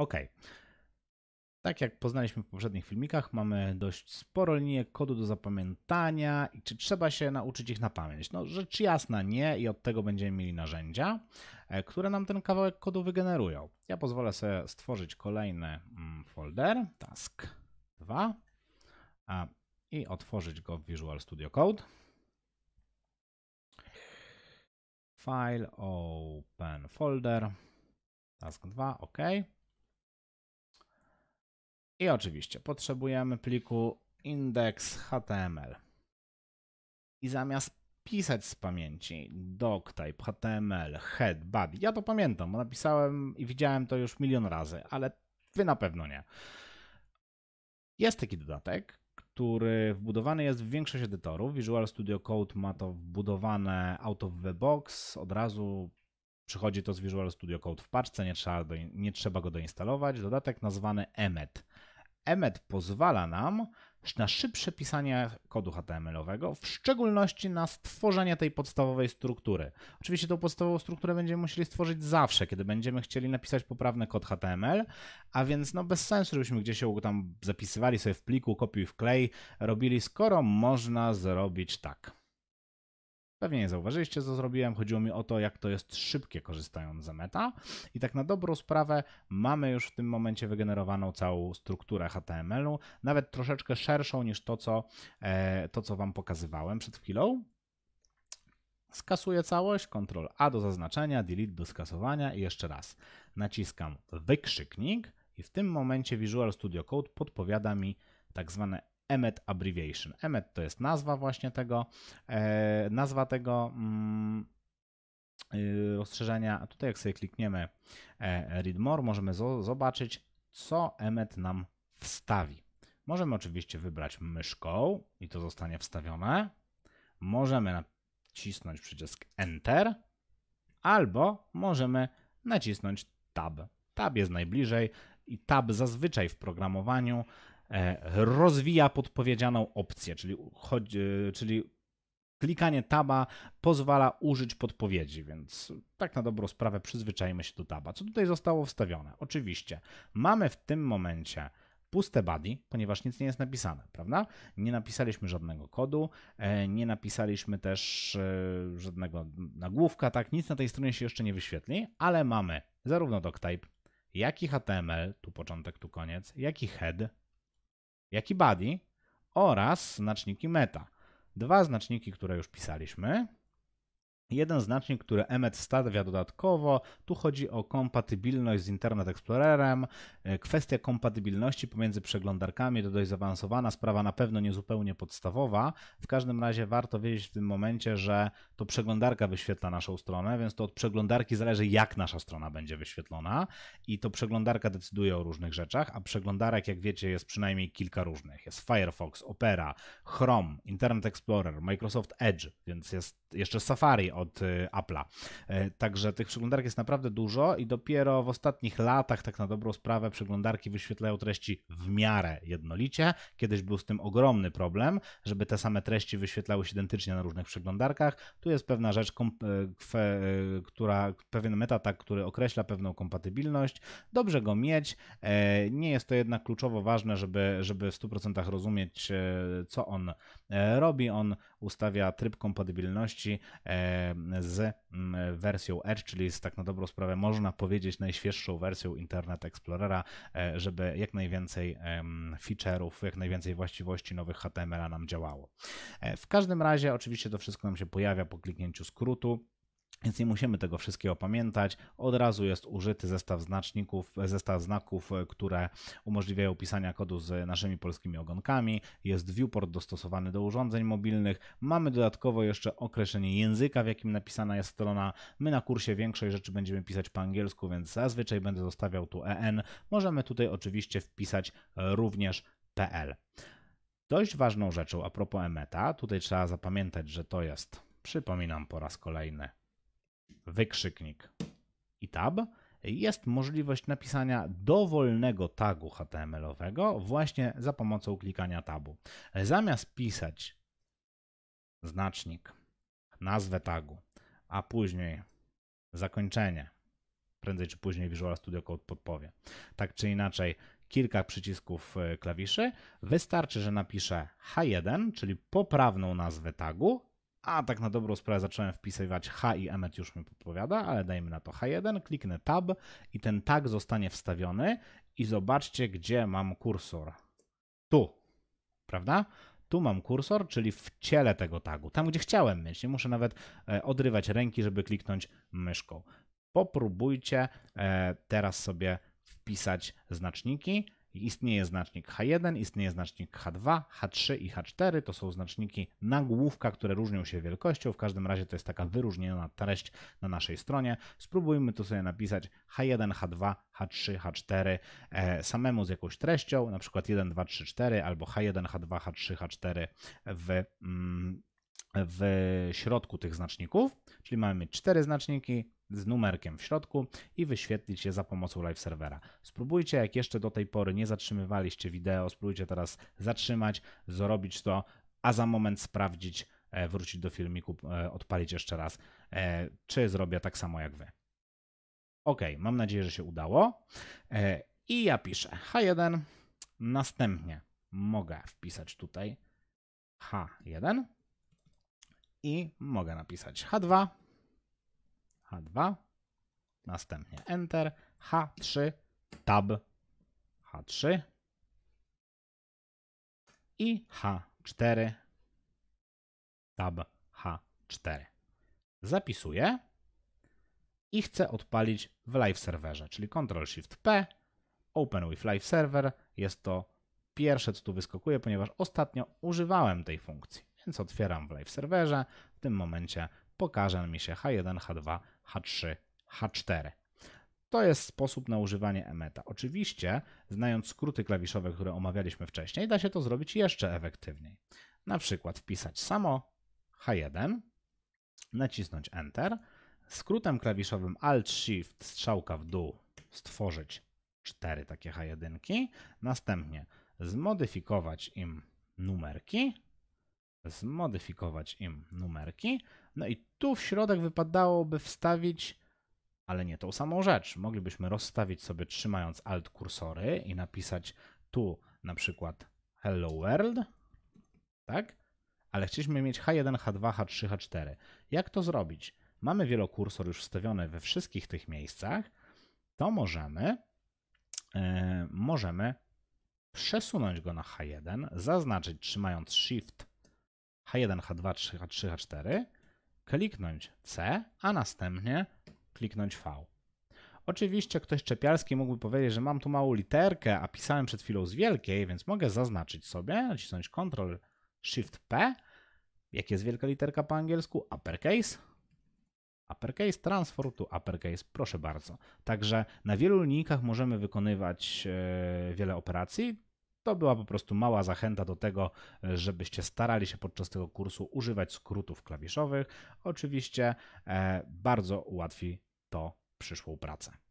OK. Tak jak poznaliśmy w poprzednich filmikach, mamy dość sporo linii kodu do zapamiętania i czy trzeba się nauczyć ich na pamięć? No rzecz jasna nie i od tego będziemy mieli narzędzia, e, które nam ten kawałek kodu wygenerują. Ja pozwolę sobie stworzyć kolejny mm, folder, task 2 a, i otworzyć go w Visual Studio Code. File, open folder, task 2, OK. I oczywiście potrzebujemy pliku index.html. I zamiast pisać z pamięci doctype, html, head, body, ja to pamiętam, bo napisałem i widziałem to już milion razy, ale wy na pewno nie. Jest taki dodatek, który wbudowany jest w większość edytorów. Visual Studio Code ma to wbudowane out of the box, od razu przychodzi to z Visual Studio Code w paczce, nie trzeba, do, nie trzeba go doinstalować. Dodatek nazwany Emmet. Emmet pozwala nam na szybsze pisanie kodu HTML-owego, w szczególności na stworzenie tej podstawowej struktury. Oczywiście tą podstawową strukturę będziemy musieli stworzyć zawsze, kiedy będziemy chcieli napisać poprawny kod HTML, a więc no bez sensu, żebyśmy gdzieś ją tam zapisywali sobie w pliku, kopiuj wklej, robili, skoro można zrobić tak. Pewnie nie zauważyliście, co zrobiłem. Chodziło mi o to, jak to jest szybkie korzystając z meta. I tak na dobrą sprawę mamy już w tym momencie wygenerowaną całą strukturę HTML-u, nawet troszeczkę szerszą niż to, co, e, to, co Wam pokazywałem przed chwilą. Skasuję całość, Ctrl A do zaznaczenia, Delete do skasowania i jeszcze raz naciskam wykrzyknik i w tym momencie Visual Studio Code podpowiada mi tak zwane Emmet Abbreviation. Emmet to jest nazwa właśnie tego, e, nazwa tego mm, y, rozszerzenia. Tutaj jak sobie klikniemy e, Read More, możemy zobaczyć, co Emmet nam wstawi. Możemy oczywiście wybrać myszką i to zostanie wstawione. Możemy nacisnąć przycisk Enter albo możemy nacisnąć Tab. Tab jest najbliżej i tab zazwyczaj w programowaniu E, rozwija podpowiedzianą opcję, czyli, e, czyli klikanie taba pozwala użyć podpowiedzi, więc tak na dobrą sprawę przyzwyczajmy się do taba. Co tutaj zostało wstawione? Oczywiście mamy w tym momencie puste body, ponieważ nic nie jest napisane, prawda? Nie napisaliśmy żadnego kodu, e, nie napisaliśmy też żadnego nagłówka, tak? Nic na tej stronie się jeszcze nie wyświetli, ale mamy zarówno doctype, jak i HTML, tu początek, tu koniec, jak i head, jak i body oraz znaczniki meta. Dwa znaczniki, które już pisaliśmy, Jeden znacznik, który Emmet stawia dodatkowo, tu chodzi o kompatybilność z Internet Explorerem. E, kwestia kompatybilności pomiędzy przeglądarkami to dość zaawansowana sprawa, na pewno niezupełnie podstawowa. W każdym razie warto wiedzieć w tym momencie, że to przeglądarka wyświetla naszą stronę, więc to od przeglądarki zależy, jak nasza strona będzie wyświetlona i to przeglądarka decyduje o różnych rzeczach, a przeglądarek, jak wiecie, jest przynajmniej kilka różnych. Jest Firefox, Opera, Chrome, Internet Explorer, Microsoft Edge, więc jest jeszcze Safari od y, Apple'a. E, także tych przeglądarek jest naprawdę dużo i dopiero w ostatnich latach, tak na dobrą sprawę, przeglądarki wyświetlają treści w miarę jednolicie. Kiedyś był z tym ogromny problem, żeby te same treści wyświetlały się identycznie na różnych przeglądarkach. Tu jest pewna rzecz, e, e, która, pewien metatak, który określa pewną kompatybilność. Dobrze go mieć. Nie jest to jednak kluczowo ważne, żeby, żeby w 100% rozumieć, co on robi. On ustawia tryb kompatybilności z mm, wersją Edge, czyli z tak na dobrą sprawę można powiedzieć najświeższą wersją Internet Explorera, e, żeby jak najwięcej feature'ów, jak najwięcej właściwości nowych HTML-a nam działało. E, w każdym razie oczywiście to wszystko nam się pojawia po kliknięciu skrótu. Więc nie musimy tego wszystkiego pamiętać. Od razu jest użyty zestaw znaczników, zestaw znaków, e, które umożliwiają pisania kodu z naszymi polskimi ogonkami. Jest viewport dostosowany do urządzeń mobilnych. Mamy dodatkowo jeszcze określenie języka, w jakim napisana jest strona. My na kursie większej rzeczy będziemy pisać po angielsku, więc zazwyczaj będę zostawiał tu en. Możemy tutaj oczywiście wpisać również pl. Dość ważną rzeczą a propos emeta, tutaj trzeba zapamiętać, że to jest, przypominam po raz kolejny, wykrzyknik i tab jest możliwość napisania dowolnego tagu HTML-owego właśnie za pomocą klikania tabu. Zamiast pisać znacznik, nazwę tagu, a później zakończenie, prędzej czy później Visual Studio Code podpowie. Tak czy inaczej, kilka przycisków e, klawiszy. Wystarczy, że napiszę H1, czyli poprawną nazwę tagu, a tak na dobrą sprawę zacząłem wpisywać H i Emmet już mi podpowiada, ale dajmy na to H1, kliknę Tab i ten tag zostanie wstawiony i zobaczcie, gdzie mam kursor. Tu, prawda? Tu mam kursor, czyli w ciele tego tagu, tam gdzie chciałem mieć. Nie muszę nawet e, odrywać ręki, żeby kliknąć myszką. Popróbujcie e, teraz sobie wpisać znaczniki Istnieje znacznik H1, istnieje znacznik H2, H3 i H4. To są znaczniki nagłówka, które różnią się wielkością. W każdym razie to jest taka wyróżniona treść na naszej stronie. Spróbujmy tu sobie napisać H1, H2, H3, H4 e, samemu z jakąś treścią, na przykład 1, 2, 3, 4 albo H1, H2, H3, H4 w. Mm, w środku tych znaczników, czyli mamy cztery znaczniki z numerkiem w środku i wyświetlić je za pomocą live serwera. Spróbujcie, jak jeszcze do tej pory nie zatrzymywaliście wideo, spróbujcie teraz zatrzymać, zrobić to, a za moment sprawdzić, e, wrócić do filmiku, e, odpalić jeszcze raz, e, czy zrobię tak samo jak wy. Ok, mam nadzieję, że się udało. I ja piszę H1. Następnie mogę wpisać tutaj H1 i mogę napisać H2, H2, następnie Enter, H3, Tab, H3 i H4, Tab H4. Zapisuję i chcę odpalić w live serwerze, czyli Ctrl Shift P, Open with Live Server. Jest to pierwsze, co tu wyskakuje, ponieważ ostatnio używałem tej funkcji więc otwieram w live serwerze. W tym momencie pokaże mi się H1, H2, H3, H4. To jest sposób na używanie emeta. Oczywiście, znając skróty klawiszowe, które omawialiśmy wcześniej, da się to zrobić jeszcze efektywniej. Na przykład wpisać samo H1, nacisnąć Enter, skrótem klawiszowym Alt Shift strzałka w dół stworzyć cztery takie H1, następnie zmodyfikować im numerki zmodyfikować im numerki. No i tu w środek wypadałoby wstawić, ale nie tą samą rzecz. Moglibyśmy rozstawić sobie trzymając alt kursory i napisać tu na przykład hello world, tak? Ale chcieliśmy mieć H1, H2, H3, H4. Jak to zrobić? Mamy wielokursor już wstawiony we wszystkich tych miejscach, to możemy, yy, możemy przesunąć go na H1, zaznaczyć trzymając Shift H1, H2, 3, H3, H4, kliknąć C, a następnie kliknąć V. Oczywiście ktoś czepialski mógłby powiedzieć, że mam tu małą literkę, a pisałem przed chwilą z wielkiej, więc mogę zaznaczyć sobie, nacisnąć Ctrl Shift P. Jak jest wielka literka po angielsku? Uppercase. Uppercase transform to uppercase, proszę bardzo. Także na wielu linijkach możemy wykonywać e, wiele operacji. To była po prostu mała zachęta do tego, żebyście starali się podczas tego kursu używać skrótów klawiszowych. Oczywiście e, bardzo ułatwi to przyszłą pracę.